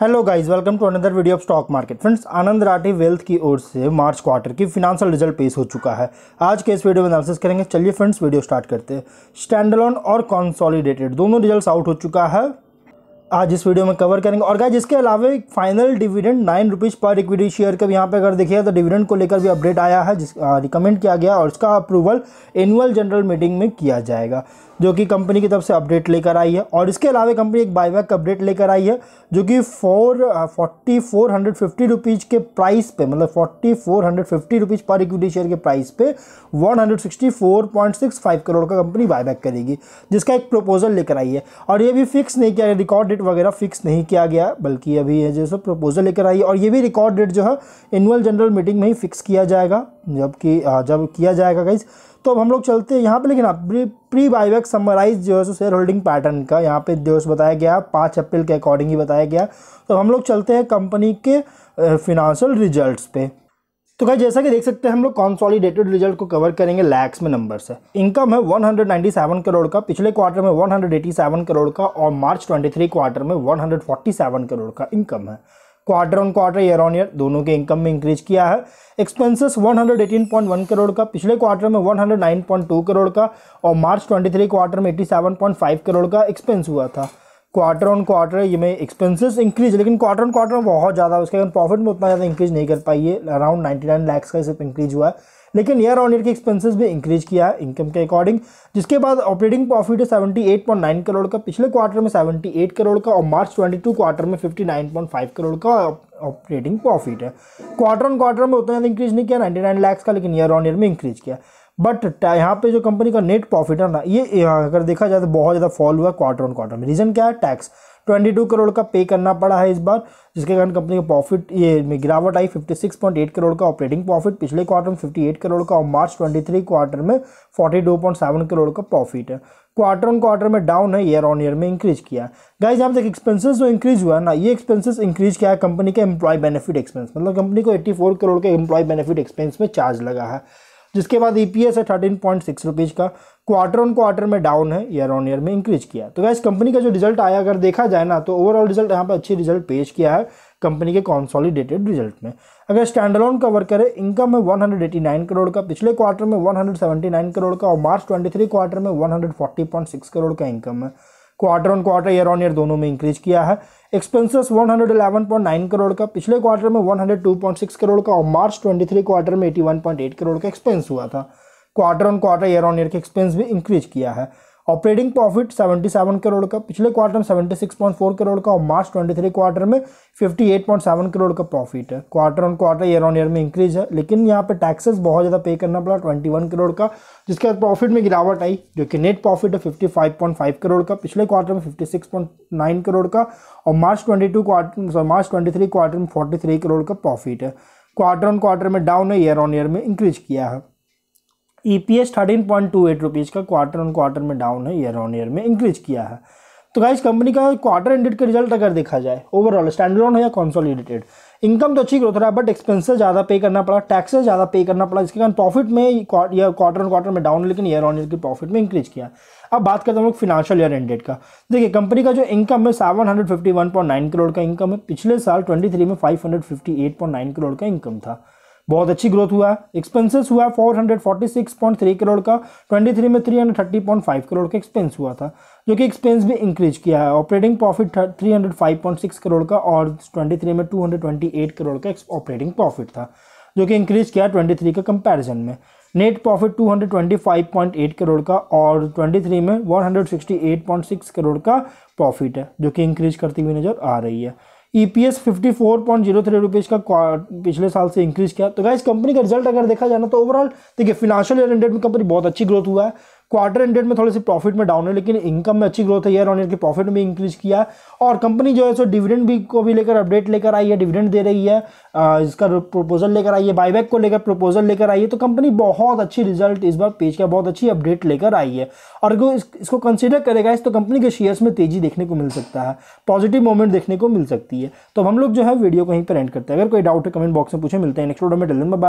hello guys welcome to another video of stock market friends Anand Rathi wealth की ओर से March quarter की financial result पेश हो चुका है आज के इस वीडियो में एनालिसिस करेंगे चलिए फ्रेंड्स वीडियो स्टार्ट करते हैं ऑन और कॉन्सॉलिडेटेड दोनों रिजल्ट्स आउट हो चुका है आज इस वीडियो में कवर करेंगे और गाइज इसके अलावा एक फाइनल डिविडेंड नाइन रुपीज़ पर इक्विटी शेयर का यहाँ पे अगर देखिए तो डिविडेंड को लेकर भी अपडेट आया है जिस रिकमेंड किया गया और इसका अप्रूवल एनुअल जनरल मीटिंग में किया जाएगा जो कि कंपनी की तरफ से अपडेट लेकर आई है और इसके अलावा कंपनी एक बाईबैक अपडेट लेकर आई है जो कि four forty four hundred fifty rupees के प्राइस पे मतलब forty four hundred fifty rupees पर इक्विटी शेयर के प्राइस पे one hundred sixty four point six five crore का कंपनी बाईबैक करेगी जिसका एक प्रपोजल लेकर आई है और ये भी फिक्स नहीं किया रिकॉर्ड डेट वगैरह फिक्स नहीं किया गया बल्कि अभी जो है प्रपोजल लेकर आई है और ये भी रिकॉर्ड डेट जो है एनुअल जनरल मीटिंग में ही फिक्स किया जाएगा जबकि जब किया जाएगा गाइज तो अब हम लोग चलते हैं यहाँ पे लेकिन आप प्री बायबैक समराइज जो है सो शेयर होल्डिंग पैटर्न का यहाँ पे जो है बताया गया पाँच अप्रैल के अकॉर्डिंग ही बताया गया तो हम लोग चलते हैं कंपनी के फिनांशियल रिजल्ट्स पे तो भाई जैसा कि देख सकते हैं हम लोग कॉन्सॉलिडेटेड रिजल्ट को कवर करेंगे लैक्स में नंबर से इनकम है 197 करोड़ का पिछले क्वार्टर में 187 करोड़ का और मार्च 23 क्वार्टर में 147 करोड़ का इनकम है quarter on quarter year on year दोनों के इनकम में इंक्रीज किया है एक्सपेंसेस 118.1 करोड़ का पिछले क्वार्टर में 109.2 करोड़ का और मार्च 23 क्वार्टर में 87.5 करोड़ का एक्सपेंस हुआ था क्वार्टर ऑन क्वार्टर ये में एक्सपेंसेस इंक्रीज लेकिन क्वार्टर ऑन क्वार्टर बहुत ज़्यादा उसके कारण प्रॉफिट में उतना ज़्यादा इंक्रीज नहीं कर पाई है अराउंड नाइन्टी नाइन लैक्स का सिर्फ इंक्रीज हुआ है लेकिन ईयर ऑन ईयर के एक्सपेंसेस भी इंक्रीज किया है इनकम के अकॉर्डिंग जिसके बाद ऑपरेटिंग प्रॉफिट है नाइन करोड़ का पिछले क्वार्टर में एट करोड़ का और मार्च टू क्वार्टर में फाइव करोड़ का ऑपरेटिंग प्रॉफिट है क्वार्टर ऑन क्वार्टर में उतना ज़्यादा इंक्रीज नहीं किया नाइन लाख का लेकिन ईयर ऑन ईयर में इंक्रीज किया बट यहाँ पे जो कंपनी का नेट प्रॉफिट है ना ये अगर देखा जाए तो बहुत ज़्यादा फॉल हुआ क्वार्टर ऑन क्वार्टर में रीज़न क्या है टैक्स 22 करोड़ का पे करना पड़ा है इस बार जिसके कारण कंपनी का प्रॉफिट ये में गिरावट आई 56.8 करोड़ का ऑपरेटिंग प्रॉफिट पिछले क्वार्टर में 58 करोड़ का और मार्च 23 क्वार्टर में 42.7 करोड़ का प्रॉफिट है क्वार्टर ऑन क्वार्टर में डाउन है ईयर ऑन ईयर में इंक्रीज किया गाइज यहाँ तक एक्सपेंसेस जो इंक्रीज हुआ ना ये एक्सपेंसेस इंक्रीज किया है कंपनी के एम्प्लॉय बेनिफिट एक्सपेंस मतलब कंपनी को एट्टी करोड़ के एम्प्लॉय बेनिफिट एक्सपेंस में चार्ज लगा है जिसके बाद ई पी एस है थर्टीन पॉइंट सिक्स रुपीज़ का क्वार्टर ऑन क्वार्टर में डाउन है ईयर ऑन ईयर में इंक्रीज किया तो वैसे कंपनी का जो रिजल्ट आया अगर देखा जाए ना तो ओवरऑल रिजल्ट यहाँ पर अच्छी रिजल्ट पेश किया है कंपनी के कॉन्सॉलिडेटेड रिजल्ट में अगर स्टैंडलोन कवर करें इनकम है 189 करोड़ का पिछले क्वार्टर में 179 करोड़ का और मार्च 23 क्वार्टर में 140.6 करोड़ का इनकम है quarter on quarter year on year दोनों में इंक्रीज किया है एक्सपेंसेस 111.9 करोड़ का पिछले क्वार्टर में 102.6 करोड़ का और मार्च 23 क्वार्टर में 81.8 करोड़ का एक्सपेंस हुआ था quarter on quarter year on year के एक्सपेंस भी इंक्रीज किया है ऑपरेटिंग प्रॉफिट 77 करोड़ का पिछले क्वार्टर में 76.4 करोड़ का और मार्च 23 क्वार्टर में 58.7 करोड़ का प्रॉफिट है quarter on quarter year on year में इंक्रीज है लेकिन यहाँ पे टैक्सेस बहुत ज़्यादा पे करना पड़ा 21 करोड़ का जिसके बाद प्रॉफिट में गिरावट आई जो कि नेट प्रॉफिट है फिफ्टी करोड़ का पिछले क्वार्टर में फिफ्टी करोड़ का और March two quarter March twenty quarter में फोर्टी करोड़ का प्रॉफिट है क्वार्टर ऑन क्वार्टर में डाउन है ईयर ऑन ईयर में इंक्रीज किया है E P S thirteen point two eight rupees का क्वार्टर ऑन क्वार्टर में डाउन है ईयर ऑन ईयर में इंक्रीज किया है तो गाइस कंपनी का क्वार्टर एंडेड का रिजल्ट अगर देखा जाए ओवरऑल स्टैंड लोन है या कॉन्सोलिडेटेड इनकम तो अच्छी ग्रोथ रहा है बट एक्सपेंसेस ज़्यादा पे करना पड़ा टैक्सेस ज़्यादा पे करना पड़ा जिसके कारण प्रॉफिट में या क्वार्टर ऑन क्वार्टर में डाउन लेकिन ईयर ऑन ईयर की प्रॉफिट में इंक्रीज किया अब बात करते हैं हम लोग फिनाशियल ईयर एंडेड का देखिए कंपनी का जो इनकम है seven hundred fifty one point nine crore का इनकम है पिछले साल ट्वेंटी थ्री में five hundred fifty eight point nine crore का इनकम था बहुत अच्छी ग्रोथ हुआ एक्सपेंसेस हुआ 446.3 करोड़ का 23 में 330.5 करोड़ का एक्सपेंस हुआ था जो कि एक्सपेंस भी इंक्रीज किया है ऑपरेटिंग प्रॉफिट 305.6 करोड़ का और 23 में 228 करोड़ का ऑपरेटिंग प्रॉफिट था जो कि इंक्रीज किया 23 का कंपैरिजन में नेट प्रॉफिट 225.8 करोड़ का और 23 में 168.6 करोड़ का प्रॉफिट है जो कि इंक्रीज करती हुई नज़र आ रही है E P S fifty four point zero three rupees का पिछले साल से इंक्रीज़ किया तो गाइस कंपनी का रिजल्ट अगर देखा जाए ना तो ओवरऑल देखिए फिनेंशियल ईयर एंडेड में कंपनी बहुत अच्छी ग्रोथ हुआ है क्वार्टर एंडेड में थोड़े से प्रॉफिट में डाउन है लेकिन इनकम में अच्छी ग्रोथ है ईयर ऑन ईयर के प्रॉफिट में इंक्रीज किया है और कंपनी जो है सो डिविडेंड भी को भी लेकर अपडेट लेकर आई है डिविडेंड दे रही है इसका प्रपोजल लेकर आई है बाईबैक को लेकर प्रपोजल लेकर आई है तो कंपनी बहुत अच्छी रिजल्ट इस बार पेज का बहुत अच्छी अपडेट लेकर आई है और इसको कंसिडर करेगा इस तो कंपनी के शेयर्स में तेजी देखने को मिल सकता है पॉजिटिव मोमेंट देखने को मिल सकती है तो हम लोग जो है वीडियो को यहीं पर एंड करते हैं अगर कोई डाउट है कमेंट बॉक्स में पूछे मिलते हैं नेक्स्ट वीडियो में डलन